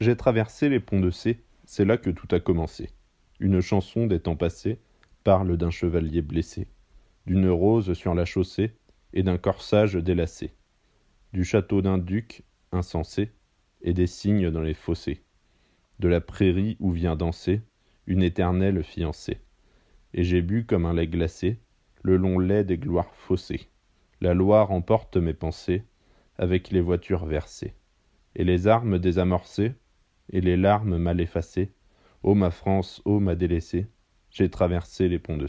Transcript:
J'ai traversé les ponts de C, c'est là que tout a commencé. Une chanson des temps passés parle d'un chevalier blessé, d'une rose sur la chaussée et d'un corsage délacé, du château d'un duc insensé et des cygnes dans les fossés, de la prairie où vient danser une éternelle fiancée. Et j'ai bu comme un lait glacé le long lait des gloires faussées. La Loire emporte mes pensées avec les voitures versées, et les armes désamorcées et les larmes mal effacées ô ma france ô ma délaissée j'ai traversé les ponts de